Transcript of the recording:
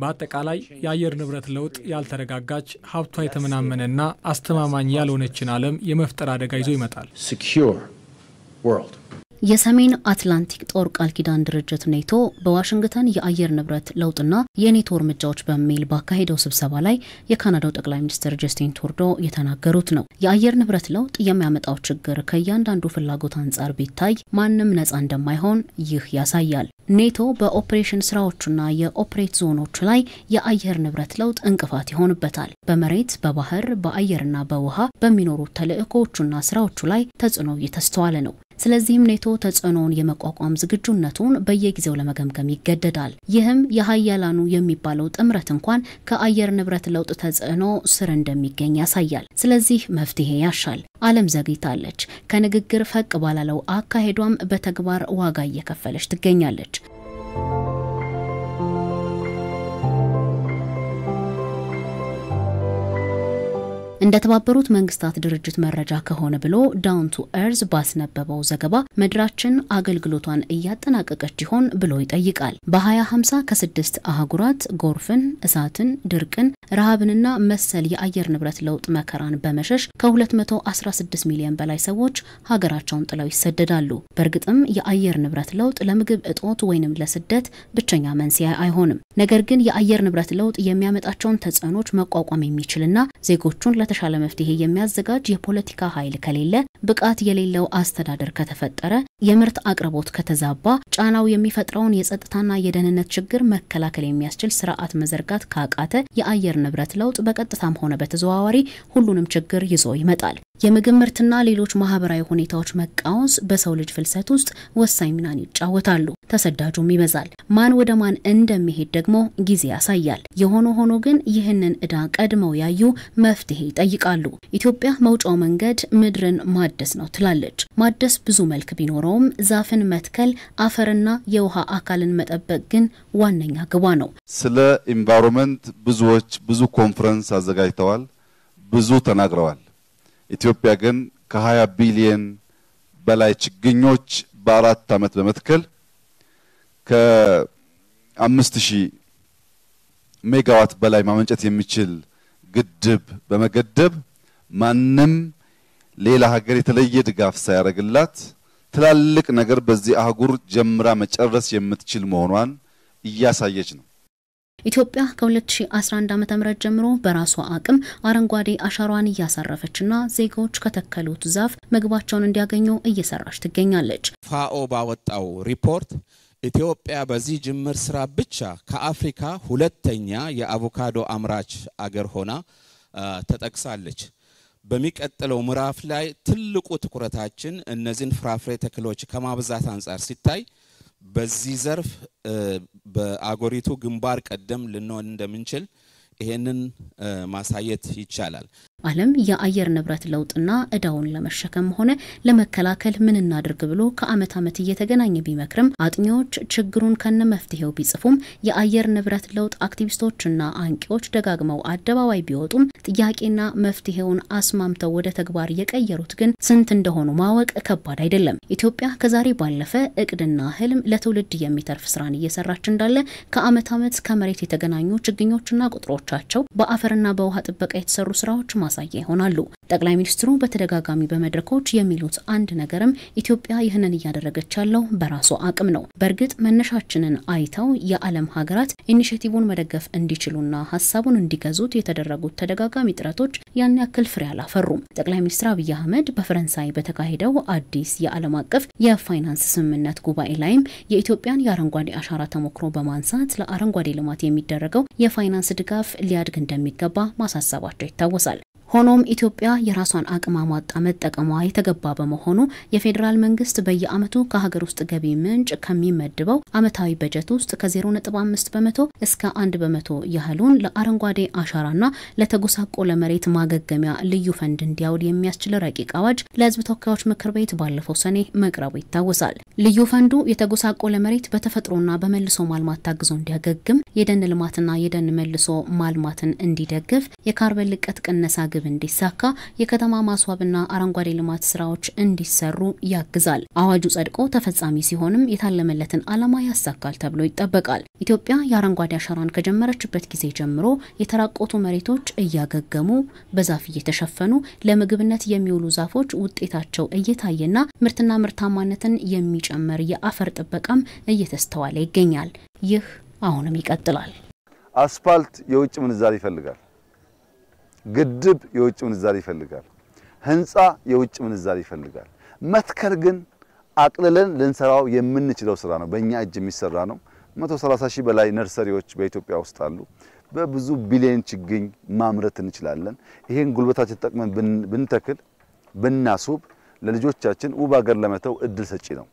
በአጠቃላይ የአየር ንብረት ለውጥ ያልተረጋጋች ሀብቷ የተመናመነና አስተማማኝ ያልሆነችን ዓለም የመፍጠር አደጋ ይዞ ይመጣል። የሰሜን አትላንቲክ ጦር ቃል ኪዳን ድርጅት ኔቶ በዋሽንግተን የአየር ንብረት ለውጥና የኔቶ እርምጃዎች በሚል ባካሄደው ስብሰባ ላይ የካናዳው ጠቅላይ ሚኒስትር ጀስቲን ቱርዶ የተናገሩት ነው። የአየር ንብረት ለውጥ የሚያመጣው ችግር ከእያንዳንዱ ፍላጎት አንጻር ቢታይ ማንም ነጻ እንደማይሆን ይህ ያሳያል። ኔቶ በኦፕሬሽን ስራዎቹና የኦፕሬት ዞኖቹ ላይ የአየር ንብረት ለውጥ እንቅፋት ይሆንበታል። በመሬት በባህር በአየርና በውሃ በሚኖሩ ተልእኮዎቹና ስራዎቹ ላይ ተጽዕኖ እየተስተዋለ ነው። ስለዚህም ኔቶ ተጽዕኖውን የመቋቋም ዝግጁነቱን በየጊዜው ለመገምገም ይገደዳል። ይህም የሀያላኑ የሚባለው ጥምረት እንኳን ከአየር ንብረት ለውጥ ተጽዕኖ ስር እንደሚገኝ ያሳያል። ስለዚህ መፍትሄ ያሻል። ዓለም ዘግይታለች። ከንግግር ፈቅ ባላለው አካሄዷም በተግባር ዋጋ እየከፈለች ትገኛለች። እንደተባበሩት መንግስታት ድርጅት መረጃ ከሆነ ብሎ ዳውን ቱ ኤርዝ ባስነበበው ዘገባ ምድራችን አገልግሎቷን እያጠናቀቀች ይሆን ብሎ ይጠይቃል። በ2050 ከስድስት አህጉራት ጎርፍን፣ እሳትን፣ ድርቅን፣ ረሃብንና መሰል የአየር ንብረት ለውጥ መከራን በመሸሽ ከ216 ሚሊዮን በላይ ሰዎች ሀገራቸውን ጥለው ይሰደዳሉ። በእርግጥም የአየር ንብረት ለውጥ ለምግብ እጦት ወይንም ለስደት ብቸኛ መንስኤ አይሆንም። ነገር ግን የአየር ንብረት ለውጥ የሚያመጣቸውን ተጽዕኖች መቋቋም የሚችልና ዜጎቹን ለተሻለ መፍትሄ የሚያዘጋጅ የፖለቲካ ኃይል ከሌለ ብቃት የሌለው አስተዳደር ከተፈጠረ፣ የምርት አቅርቦት ከተዛባ፣ ጫናው የሚፈጥረውን የጸጥታና የደህንነት ችግር መከላከል የሚያስችል ስርዓት መዘርጋት ካቃተ፣ የአየር ንብረት ለውጥ በቀጥታም ሆነ በተዘዋዋሪ ሁሉንም ችግር ይዞ ይመጣል። የምግብ ምርትና ሌሎች ማህበራዊ ሁኔታዎች መቃወስ በሰው ልጅ ፍልሰት ውስጥ ወሳኝ ሚናን ይጫወታሉ። ተሰዳጁም ይበዛል። ማን ወደ ማን እንደሚሄድ ደግሞ ጊዜ ያሳያል። የሆነ ሆኖ ግን ይህንን እዳ ቀድመው ያዩ መፍትሄ ይጠይቃሉ። ኢትዮጵያ መውጫው መንገድ ምድርን ማደስ ነው ትላለች። ማደስ ብዙ መልክ ቢኖረውም ዛፍን መትከል፣ አፈርና የውሃ አካልን መጠበቅ ግን ዋነኛ ግቧ ነው። ስለ ኢንቫይሮንመንት ብዙዎች ብዙ ኮንፈረንስ አዘጋጅተዋል፣ ብዙ ተናግረዋል። ኢትዮጵያ ግን ከ20 ቢሊየን በላይ ችግኞች በአራት ዓመት በመትከል ከ5000 ሜጋዋት በላይ ማመንጨት የሚችል ግድብ በመገደብ ማንም ሌላ ሀገር የተለየ ድጋፍ ሳያደርግላት ትላልቅ ነገር በዚህ አህጉር ጀምራ መጨረስ የምትችል መሆኗን እያሳየች ነው። ኢትዮጵያ ከ2011 ዓ.ም ጀምሮ በራሷ አቅም አረንጓዴ አሻራዋን እያሳረፈችና ዜጋዎች ከተከሉት ዛፍ ምግባቸውን እንዲያገኙ እየሰራች ትገኛለች። ፋኦ ባወጣው ሪፖርት ኢትዮጵያ በዚህ ጅምር ስራ ብቻ ከአፍሪካ ሁለተኛ የአቮካዶ አምራች አገር ሆና ተጠቅሳለች። በሚቀጥለው ምዕራፍ ላይ ትልቁ ትኩረታችን እነዚህን ፍራፍሬ ተክሎች ከማብዛት አንጻር ሲታይ በዚህ ዘርፍ በአገሪቱ ግንባር ቀደም ልንሆን እንደምንችል ይሄንን ማሳየት ይቻላል። ዓለም የአየር ንብረት ለውጥና እዳውን ለመሸከም ሆነ ለመከላከል ምን እናድርግ ብሎ ከአመት አመት እየተገናኘ ቢመክርም አጥኚዎች ችግሩን ከነ መፍትሄው ቢጽፉም የአየር ንብረት ለውጥ አክቲቪስቶችና አንቂዎች ደጋግመው አደባባይ ቢወጡም ጥያቄና መፍትሄውን አስማምተው ወደ ተግባር የቀየሩት ግን ስንት እንደሆኑ ማወቅ ከባድ አይደለም። ኢትዮጵያ ከዛሬ ባለፈ እቅድና ህልም ለትውልድ የሚተርፍ ስራን እየሰራች እንዳለ ከአመት አመት ከመሬት የተገናኙ ችግኞችና ቁጥሮቻቸው በአፈርና በውሃ ጥበቃ የተሰሩ ስራዎች ማሳያ ይሆናሉ። ጠቅላይ ሚኒስትሩ በተደጋጋሚ በመድረኮች የሚሉት አንድ ነገርም ኢትዮጵያ ይህንን እያደረገች ያለው በራሷ አቅም ነው። በእርግጥ መነሻችንን አይተው የዓለም ሀገራት ኢኒሽቲቭን መደገፍ እንዲችሉና ሀሳቡን እንዲገዙት የተደረጉት ተደጋጋሚ ተደጋጋሚ ጥረቶች ያን ያክል ፍሬ አላፈሩም። ጠቅላይ ሚኒስትር አብይ አህመድ በፈረንሳይ በተካሄደው አዲስ የዓለም አቀፍ የፋይናንስ ስምምነት ጉባኤ ላይም የኢትዮጵያን የአረንጓዴ አሻራ ተሞክሮ በማንሳት ለአረንጓዴ ልማት የሚደረገው የፋይናንስ ድጋፍ ሊያድግ እንደሚገባ ማሳሰባቸው ይታወሳል። ሆኖም ኢትዮጵያ የራሷን አቅም አሟጣ መጠቀሟ የተገባ በመሆኑ የፌዴራል መንግስት በየአመቱ ከሀገር ውስጥ ገቢ ምንጭ ከሚመድበው አመታዊ በጀት ውስጥ ከ0.5 በመቶ እስከ 1 በመቶ ያህሉን ለአረንጓዴ አሻራና ለተጎሳቆለ መሬት ማገገሚያ ልዩ ፈንድ እንዲያውል የሚያስችል ረቂቅ አዋጅ ለህዝብ ተወካዮች ምክር ቤት ባለፈው ሰኔ መቅረቡ ይታወሳል። ልዩ ፈንዱ የተጎሳቆለ መሬት በተፈጥሮና በመልሶ ማልማት ታግዞ እንዲያገግም የደን ልማትና የደን መልሶ ማልማትን እንዲደግፍ የካርበን ልቀት ቅነሳ ግብ እንዲሳካ የከተማ ማስዋብና አረንጓዴ ልማት ስራዎች እንዲሰሩ ያግዛል። አዋጁ ጸድቆ ተፈጻሚ ሲሆንም የታለመለትን ዓላማ ያሳካል ተብሎ ይጠበቃል። ኢትዮጵያ የአረንጓዴ አሻራን ከጀመረችበት ጊዜ ጀምሮ የተራቆቱ መሬቶች እያገገሙ በዛፍ እየተሸፈኑ ለምግብነት የሚውሉ ዛፎች ውጤታቸው እየታየና ምርትና ምርታማነትን የሚ ሲጨመር የአፈር ጥበቃም እየተስተዋለ ይገኛል። ይህ አሁንም ይቀጥላል። አስፋልት የውጭ ምንዛሪ ይፈልጋል። ግድብ የውጭ ምንዛሪ ይፈልጋል። ህንፃ የውጭ ምንዛሪ ይፈልጋል። መትከል ግን አቅልለን ልንሰራው የምንችለው ስራ ነው። በእኛ እጅ የሚሰራ ነው። 130 ሺህ በላይ ነርሰሪዎች በኢትዮጵያ ውስጥ አሉ። በብዙ ቢሊዮን ችግኝ ማምረት እንችላለን። ይሄን ጉልበታችን ተጠቅመን ብንተክል ብናስውብ ለልጆቻችን ውብ ሀገር ለመተው እድል ሰጪ ነው።